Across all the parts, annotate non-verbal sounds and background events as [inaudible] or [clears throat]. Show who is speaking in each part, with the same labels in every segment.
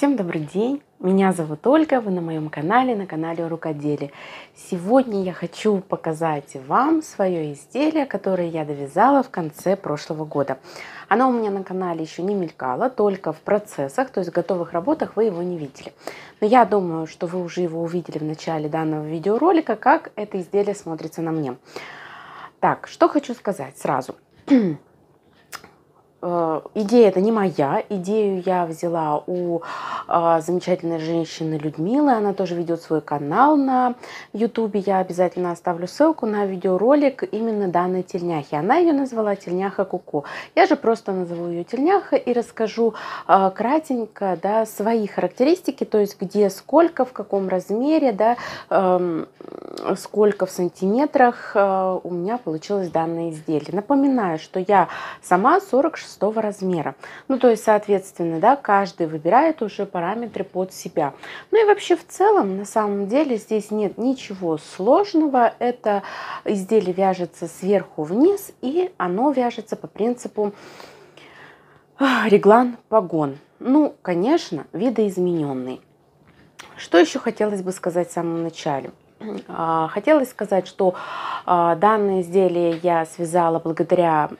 Speaker 1: Всем добрый день! Меня зовут Ольга, вы на моем канале, на канале Рукоделие. Сегодня я хочу показать вам свое изделие, которое я довязала в конце прошлого года. Оно у меня на канале еще не мелькало, только в процессах, то есть в готовых работах вы его не видели. Но я думаю, что вы уже его увидели в начале данного видеоролика, как это изделие смотрится на мне. Так, что хочу сказать сразу. [clears throat] Э, идея это не моя, идею я взяла у э, замечательной женщины Людмилы, она тоже ведет свой канал на ютубе, я обязательно оставлю ссылку на видеоролик именно данной тельняхи, она ее назвала тельняха куку, -ку. я же просто назову ее тельняха и расскажу э, кратенько да, свои характеристики, то есть где, сколько, в каком размере, да, э, сколько в сантиметрах э, у меня получилось данное изделие. Напоминаю, что я сама 46 размера. Ну, то есть, соответственно, да, каждый выбирает уже параметры под себя. Ну и вообще в целом, на самом деле, здесь нет ничего сложного. Это изделие вяжется сверху вниз, и оно вяжется по принципу э, реглан погон. Ну, конечно, видоизмененный. Что еще хотелось бы сказать в самом начале? А, хотелось сказать, что а, данное изделие я связала благодаря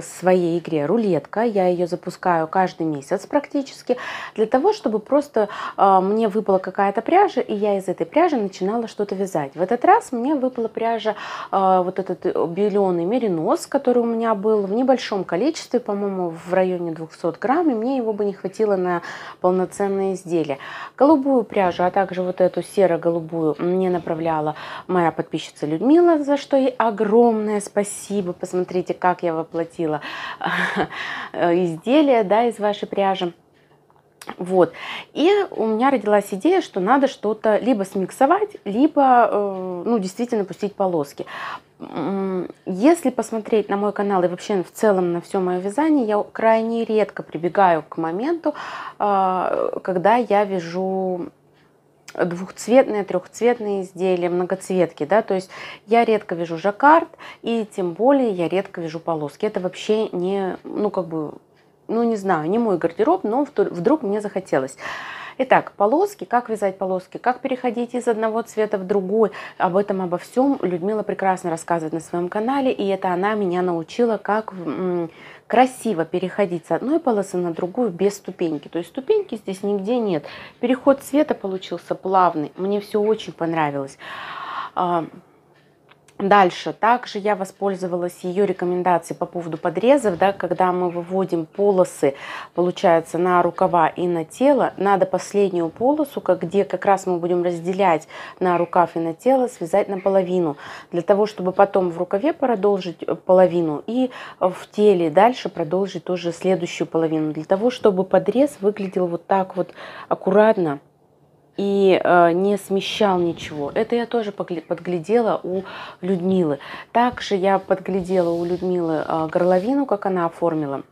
Speaker 1: своей игре рулетка. Я ее запускаю каждый месяц практически для того, чтобы просто э, мне выпала какая-то пряжа, и я из этой пряжи начинала что-то вязать. В этот раз мне выпала пряжа э, вот этот э, беленый меринос, который у меня был в небольшом количестве, по-моему, в районе 200 грамм, и мне его бы не хватило на полноценное изделие. Голубую пряжу, а также вот эту серо-голубую мне направляла моя подписчица Людмила, за что ей огромное спасибо. Посмотрите, как я воплотила захватило э, изделие да, из вашей пряжи. Вот. И у меня родилась идея, что надо что-то либо смиксовать, либо э, ну, действительно пустить полоски. Если посмотреть на мой канал и вообще в целом на все мое вязание, я крайне редко прибегаю к моменту, э, когда я вяжу двухцветные, трехцветные изделия, многоцветки, да, то есть я редко вижу жаккард, и тем более я редко вижу полоски. Это вообще не, ну, как бы, ну, не знаю, не мой гардероб, но вдруг мне захотелось. Итак, полоски, как вязать полоски, как переходить из одного цвета в другой. Об этом, обо всем Людмила прекрасно рассказывает на своем канале, и это она меня научила, как красиво переходить с одной полосы на другую без ступеньки. То есть ступеньки здесь нигде нет. Переход цвета получился плавный. Мне все очень понравилось. А, Дальше, также я воспользовалась ее рекомендацией по поводу подрезов, да, когда мы выводим полосы, получается, на рукава и на тело, надо последнюю полосу, где как раз мы будем разделять на рукав и на тело, связать наполовину, для того, чтобы потом в рукаве продолжить э, половину и в теле дальше продолжить тоже следующую половину, для того, чтобы подрез выглядел вот так вот аккуратно, и э, не смещал ничего. Это я тоже подглядела у Людмилы. Также я подглядела у Людмилы э, горловину, как она оформила.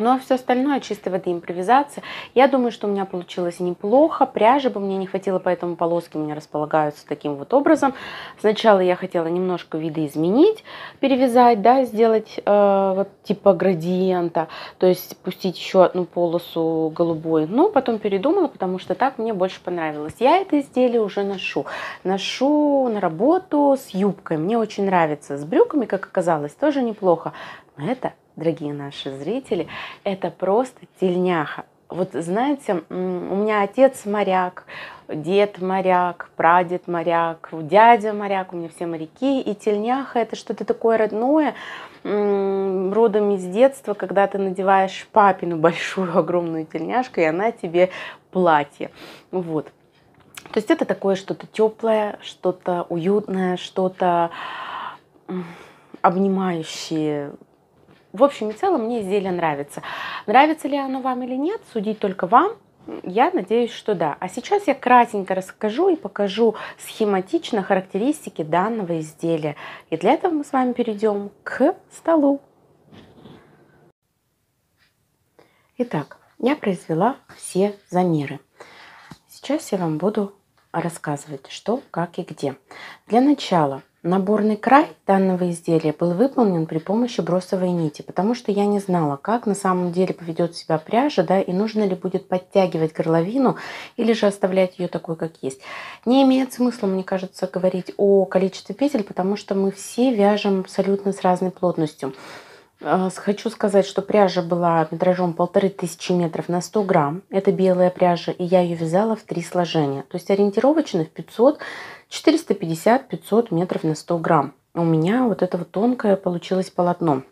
Speaker 1: Ну а все остальное чисто в импровизация. Я думаю, что у меня получилось неплохо. Пряжи бы мне не хватило, поэтому полоски у меня располагаются таким вот образом. Сначала я хотела немножко видоизменить, перевязать, да, сделать э, вот типа градиента, то есть пустить еще одну полосу голубой. Но ну, потом передумала, потому что так мне больше понравилось. Я это изделие уже ношу. Ношу на работу с юбкой. Мне очень нравится. С брюками, как оказалось, тоже неплохо. Но это дорогие наши зрители, это просто тельняха. Вот знаете, у меня отец моряк, дед моряк, прадед моряк, дядя моряк, у меня все моряки, и тельняха это что-то такое родное, родом из детства, когда ты надеваешь папину большую [laughs] огромную тельняшку, и она тебе платье. Вот. То есть это такое что-то теплое, что-то уютное, что-то обнимающее в общем и целом мне изделие нравится. Нравится ли оно вам или нет, судить только вам. Я надеюсь, что да. А сейчас я кратенько расскажу и покажу схематично характеристики данного изделия. И для этого мы с вами перейдем к столу. Итак, я произвела все замеры. Сейчас я вам буду рассказывать, что, как и где. Для начала Наборный край данного изделия был выполнен при помощи бросовой нити, потому что я не знала, как на самом деле поведет себя пряжа, да, и нужно ли будет подтягивать горловину или же оставлять ее такой, как есть. Не имеет смысла, мне кажется, говорить о количестве петель, потому что мы все вяжем абсолютно с разной плотностью. Э, хочу сказать, что пряжа была метражом полторы тысячи метров на 100 грамм. Это белая пряжа, и я ее вязала в три сложения. То есть ориентировочно в 500 450-500 метров на 100 грамм. У меня вот это вот тонкое получилось полотно.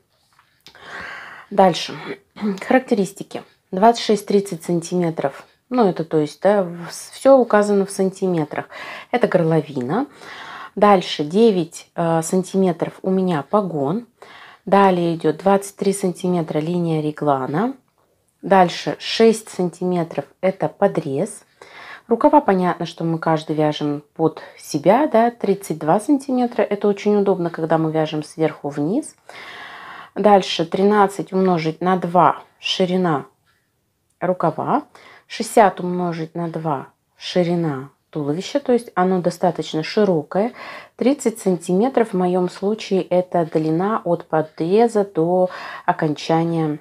Speaker 1: Дальше. [clears throat] Характеристики. 26-30 сантиметров. Ну, это то есть, да, все указано в сантиметрах. Это горловина. Дальше 9 э, сантиметров у меня погон. Далее идет 23 сантиметра линия реглана. Дальше 6 сантиметров это подрез. Рукава понятно, что мы каждый вяжем под себя, да, 32 сантиметра. Это очень удобно, когда мы вяжем сверху вниз. Дальше 13 умножить на 2 ширина рукава, 60 умножить на 2 ширина туловища, то есть оно достаточно широкое. 30 сантиметров в моем случае это длина от подреза до окончания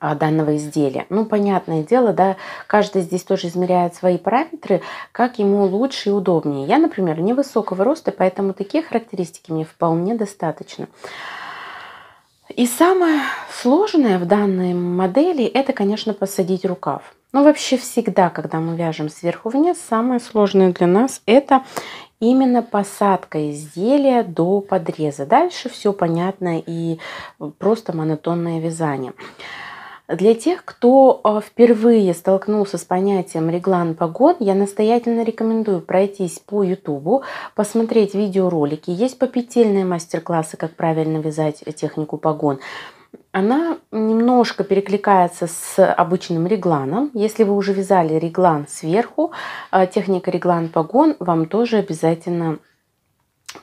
Speaker 1: а, данного изделия. Ну, понятное дело, да, каждый здесь тоже измеряет свои параметры, как ему лучше и удобнее. Я, например, невысокого роста, поэтому такие характеристики мне вполне достаточно. И самое сложное в данной модели это, конечно, посадить рукав. Но ну, вообще всегда, когда мы вяжем сверху вниз, самое сложное для нас это именно посадка изделия до подреза. Дальше все понятно и просто монотонное вязание. Для тех, кто а, впервые столкнулся с понятием реглан погод, я настоятельно рекомендую пройтись по Ютубу, посмотреть видеоролики. Есть попетельные мастер-классы, как правильно вязать технику погон. Она немножко перекликается с обычным регланом. Если вы уже вязали реглан сверху, а, техника реглан погон вам тоже обязательно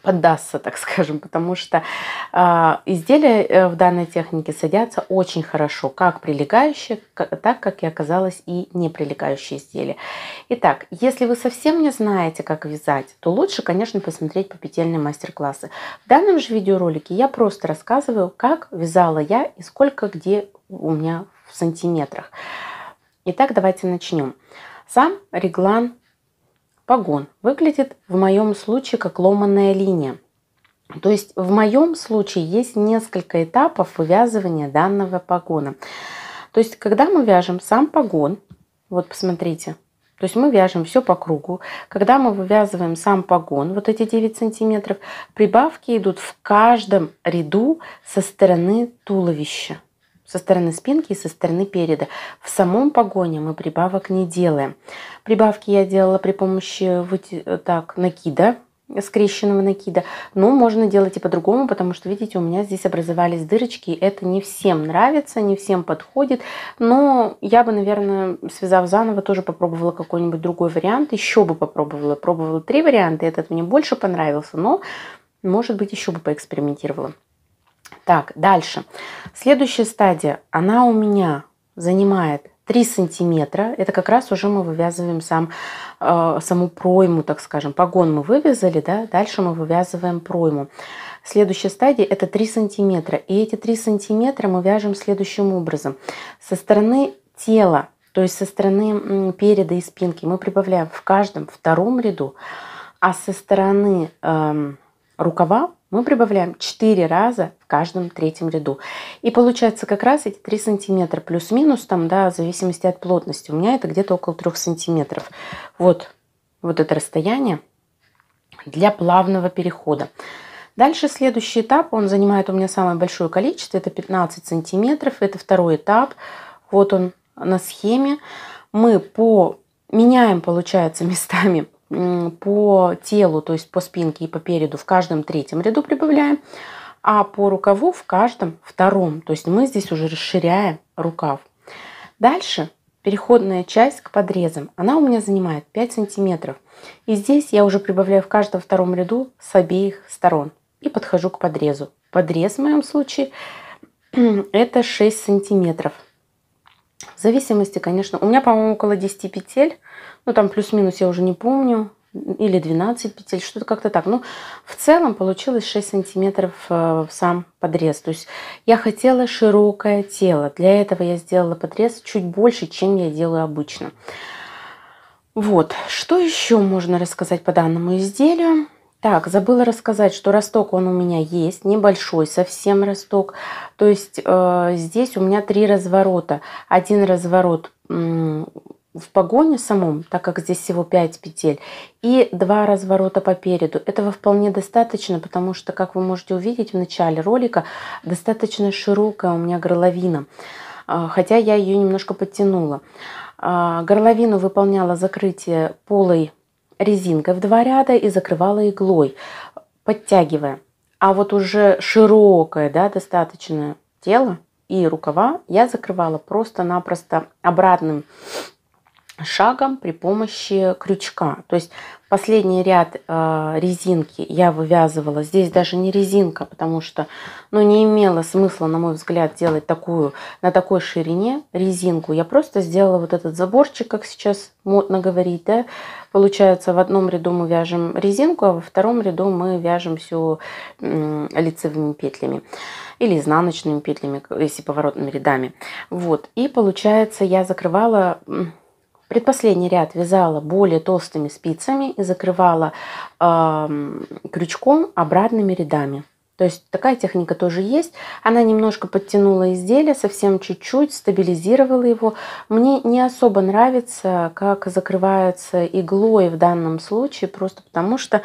Speaker 1: поддастся, так скажем, потому что а, э, изделия в данной технике садятся очень хорошо, как прилегающие, так как и оказалось и не прилегающие изделия. Итак, если вы совсем не знаете, как вязать, то лучше, конечно, посмотреть по попетельные мастер-классы. В данном же видеоролике я просто рассказываю, как вязала я и сколько где у меня в сантиметрах. Итак, давайте начнем. Сам реглан погон выглядит в моем случае как ломаная линия. То есть в моем случае есть несколько этапов вывязывания данного погона. То есть когда мы вяжем сам погон, вот посмотрите, то есть мы вяжем все по кругу. Когда мы вывязываем сам погон, вот эти 9 сантиметров, прибавки идут в каждом ряду со стороны туловища со стороны спинки и со стороны переда. В самом погоне мы прибавок не делаем. Прибавки я делала при помощи э, так, накида, скрещенного накида. Но можно делать и по-другому, потому что, видите, у меня здесь образовались дырочки. Это не всем нравится, не всем подходит. Но я бы, наверное, связав заново, тоже попробовала какой-нибудь другой вариант. Еще бы попробовала. Пробовала три варианта, этот мне больше понравился, но, может быть, еще бы поэкспериментировала. Так, дальше. Следующая стадия, она у меня занимает 3 сантиметра. Это как раз уже мы вывязываем сам, э, саму пройму, так скажем. Погон мы вывязали, да, дальше мы вывязываем пройму. Следующая стадия это 3 сантиметра. И эти 3 сантиметра мы вяжем следующим образом. Со стороны тела, то есть со стороны переда и спинки мы прибавляем в каждом втором ряду, а со стороны э, рукава мы прибавляем 4 раза в каждом третьем ряду. И получается как раз эти 3 сантиметра плюс-минус, там, да, в зависимости от плотности. У меня это где-то около 3 сантиметров. Вот, вот это расстояние для плавного перехода. Дальше следующий этап, он занимает у меня самое большое количество, это 15 сантиметров, это второй этап. Вот он на схеме. Мы по меняем, получается, [laughs] местами по телу, то есть по спинке и по переду в каждом третьем ряду прибавляем, а по рукаву в каждом втором. То есть мы здесь уже расширяем рукав. Дальше переходная часть к подрезам. Она у меня занимает 5 сантиметров. И здесь я уже прибавляю в каждом втором ряду с обеих сторон и подхожу к подрезу. Подрез в моем случае [clears throat] это 6 сантиметров зависимости, конечно. У меня, по-моему, около 10 петель. Ну, там плюс-минус, я уже не помню. Или 12 петель, что-то как-то так. Ну, в целом получилось 6 сантиметров э, сам подрез. То есть я хотела широкое тело. Для этого я сделала подрез чуть больше, чем я делаю обычно. Вот, что еще можно рассказать по данному изделию? Так, забыла рассказать, что росток он у меня есть, небольшой совсем росток. То есть э, здесь у меня три разворота. Один разворот в погоне самом, так как здесь всего 5 петель, и два разворота по переду. Этого вполне достаточно, потому что, как вы можете увидеть в начале ролика, достаточно широкая у меня горловина, э, хотя я ее немножко подтянула. Э, горловину выполняла закрытие полой резинкой в два ряда и закрывала иглой, подтягивая. А вот уже широкое, да, достаточно тело и рукава я закрывала просто-напросто обратным шагом при помощи крючка. То есть Последний ряд э, резинки я вывязывала. Здесь даже не резинка, потому что ну, не имело смысла, на мой взгляд, делать такую на такой ширине резинку. Я просто сделала вот этот заборчик, как сейчас модно говорить. Да? Получается, в одном ряду мы вяжем резинку, а во втором ряду мы вяжем все э, лицевыми петлями или изнаночными петлями, если поворотными рядами. Вот. И получается, я закрывала Предпоследний ряд вязала более толстыми спицами и закрывала э, крючком обратными рядами. То есть такая техника тоже есть. Она немножко подтянула изделие, совсем чуть-чуть, стабилизировала его. Мне не особо нравится, как закрывается иглой в данном случае, просто потому что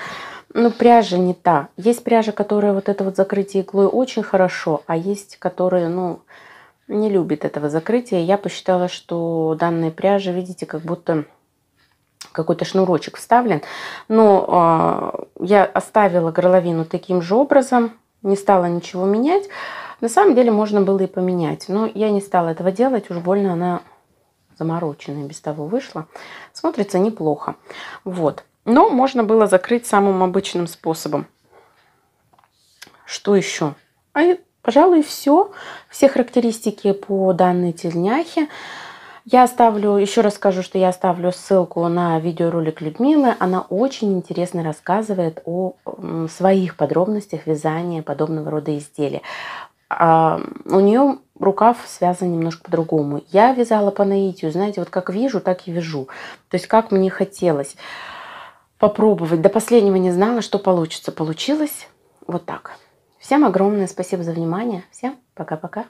Speaker 1: ну, пряжа не та. Есть пряжа, которая вот это вот закрытие иглой очень хорошо, а есть, которые, ну, не любит этого закрытия. Я посчитала, что данные пряжи, видите, как будто какой-то шнурочек вставлен. Но э, я оставила горловину таким же образом, не стала ничего менять. На самом деле можно было и поменять, но я не стала этого делать, уж больно она замороченная без того вышла. Смотрится неплохо. Вот. Но можно было закрыть самым обычным способом. Что еще? А Пожалуй, все. Все характеристики по данной тельняхе. Я оставлю, еще раз скажу, что я оставлю ссылку на видеоролик Людмилы. Она очень интересно рассказывает о своих подробностях вязания подобного рода изделия. А у нее рукав связан немножко по-другому. Я вязала по наитию, знаете, вот как вижу, так и вяжу. То есть как мне хотелось попробовать. До последнего не знала, что получится. Получилось вот так. Всем огромное спасибо за внимание. Всем пока-пока.